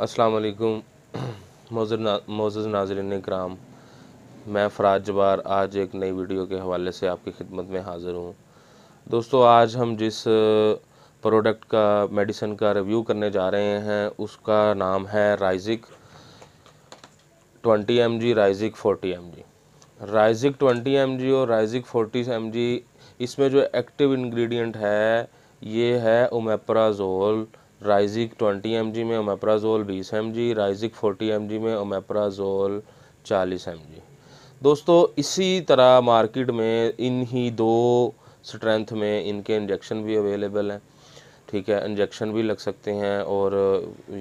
असलकुम मोज़ नाजरन कराम मैं फराज जबार आज एक नई वीडियो के हवाले से आपकी खिदमत में हाज़िर हूँ दोस्तों आज हम जिस प्रोडक्ट का मेडिसन का रिव्यू करने जा रहे हैं उसका नाम है Risek 20 M G Risek 40 M G Risek 20 M G और राइजिक 40 एम जी इसमें जो एक्टिव इंग्रेडिएंट है ये है ओमेप्राजोल राइजिक 20 एम में omeprazole 20 M G Risek forty M में ओमेप्राजोल 40 एम दोस्तों इसी तरह मार्केट में इन ही दो स्ट्रेंथ में इनके इंजेक्शन भी अवेलेबल हैं ठीक है इंजेक्शन भी लग सकते हैं और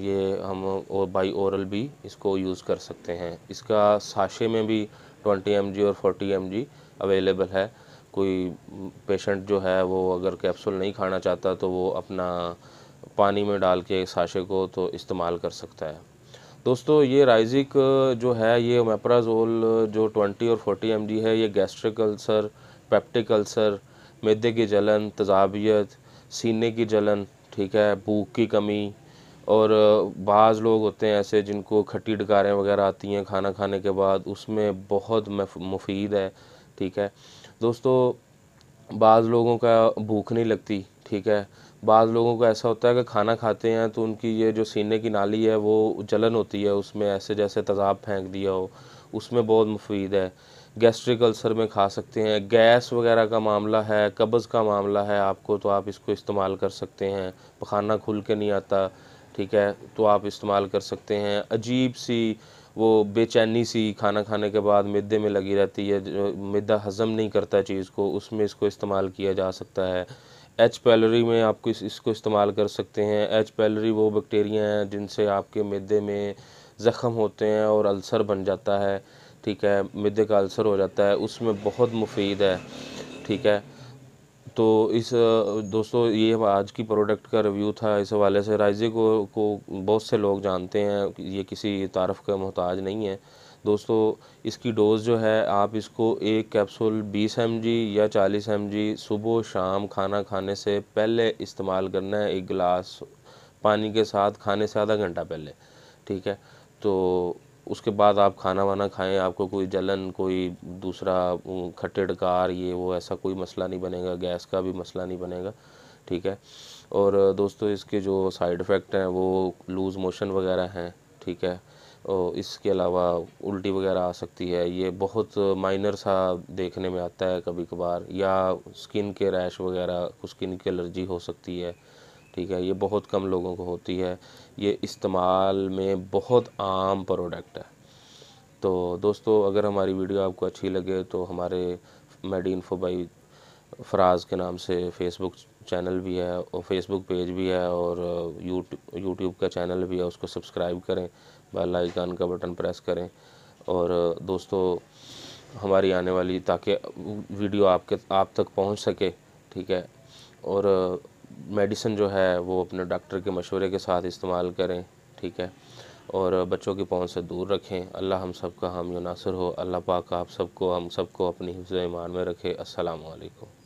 ये हम और बाई ओरल भी इसको यूज़ कर सकते हैं इसका साशे में भी 20 एम और 40 एम अवेलेबल है कोई पेशेंट जो है वो अगर कैप्सूल नहीं खाना चाहता तो वो अपना पानी में डाल के साशे को तो इस्तेमाल कर सकता है दोस्तों ये राइजिक जो है ये मेप्राजोल जो 20 और 40 एम है ये गैस्ट्रिक अल्सर पेप्टिक अल्सर मैदे की जलन तजाबियत सीने की जलन ठीक है भूख की कमी और बाज़ लोग होते हैं ऐसे जिनको खट्टी डकारें वगैरह आती हैं खाना खाने के बाद उसमें बहुत मुफीद है ठीक है दोस्तों बाज़ लोगों का भूख नहीं लगती ठीक है बाद लोगों को ऐसा होता है कि खाना खाते हैं तो उनकी ये जो सीने की नाली है वो जलन होती है उसमें ऐसे जैसे तेज़ाब फेंक दिया हो उसमें बहुत मुफीद है गैस्ट्रिक अल्सर में खा सकते हैं गैस वगैरह का मामला है कब्ज़ का मामला है आपको तो आप इसको इस्तेमाल कर सकते हैं पखाना खुल के नहीं आता ठीक है तो आप इस्तेमाल कर सकते हैं अजीब सी वो बेचैनी सी खाना खाने के बाद मैदे में लगी रहती है मैदा हज़म नहीं करता चीज़ को उसमें इसको इस्तेमाल किया जा सकता है एच पैलरी में आप इस, इसको इस्तेमाल कर सकते हैं एच पैलरी वो बैक्टीरिया हैं जिनसे आपके मैदे में ज़ख़म होते हैं और अल्सर बन जाता है ठीक है मैदे का अल्सर हो जाता है उसमें बहुत मुफीद है ठीक है तो इस दोस्तों ये आज की प्रोडक्ट का रिव्यू था इस हवाले से राइजे को को बहुत से लोग जानते हैं ये किसी तारफ़ का मोहताज नहीं है दोस्तों इसकी डोज़ जो है आप इसको एक कैप्सूल 20 एम या 40 एम सुबह शाम खाना खाने से पहले इस्तेमाल करना है एक गिलास पानी के साथ खाने से आधा घंटा पहले ठीक है तो उसके बाद आप खाना वाना खाएं आपको कोई जलन कोई दूसरा खट्टे डकार ये वो ऐसा कोई मसला नहीं बनेगा गैस का भी मसला नहीं बनेगा ठीक है और दोस्तों इसके जो साइड इफ़ेक्ट हैं वो लूज़ मोशन वगैरह हैं ठीक है इसके अलावा उल्टी वगैरह आ सकती है ये बहुत माइनर सा देखने में आता है कभी कभार या स्किन के रैश वगैरह स्किन की एलर्जी हो सकती है ठीक है ये बहुत कम लोगों को होती है ये इस्तेमाल में बहुत आम प्रोडक्ट है तो दोस्तों अगर हमारी वीडियो आपको अच्छी लगे तो हमारे मेडी इन्फो बाई फराज के नाम से फेसबुक चैनल भी है और फेसबुक पेज भी है और यूट्यूब यूट्यूब का चैनल भी है उसको सब्सक्राइब करें बेल आइकन का बटन प्रेस करें और दोस्तों हमारी आने वाली ताकि वीडियो आपके आप तक पहुंच सके ठीक है और मेडिसिन जो है वो अपने डॉक्टर के मशवरे के साथ इस्तेमाल करें ठीक है और बच्चों की पहुंच से दूर रखें अल्लाह हम सब का हामी नासर हो अल्लाह पाक आप सबको हम सबको अपनी हिफ्ज़ ईमान में रखे असलकम